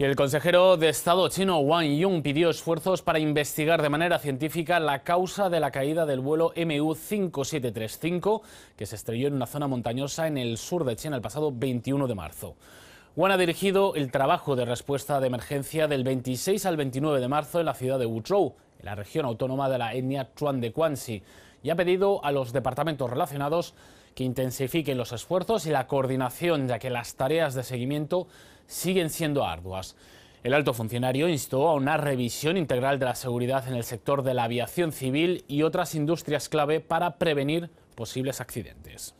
Y el consejero de Estado chino Wang Yung pidió esfuerzos para investigar de manera científica la causa de la caída del vuelo MU-5735 que se estrelló en una zona montañosa en el sur de China el pasado 21 de marzo. Wang ha dirigido el trabajo de respuesta de emergencia del 26 al 29 de marzo en la ciudad de Wuzhou, en la región autónoma de la etnia Chuan de Guangxi, y ha pedido a los departamentos relacionados que intensifiquen los esfuerzos y la coordinación, ya que las tareas de seguimiento siguen siendo arduas. El alto funcionario instó a una revisión integral de la seguridad en el sector de la aviación civil y otras industrias clave para prevenir posibles accidentes.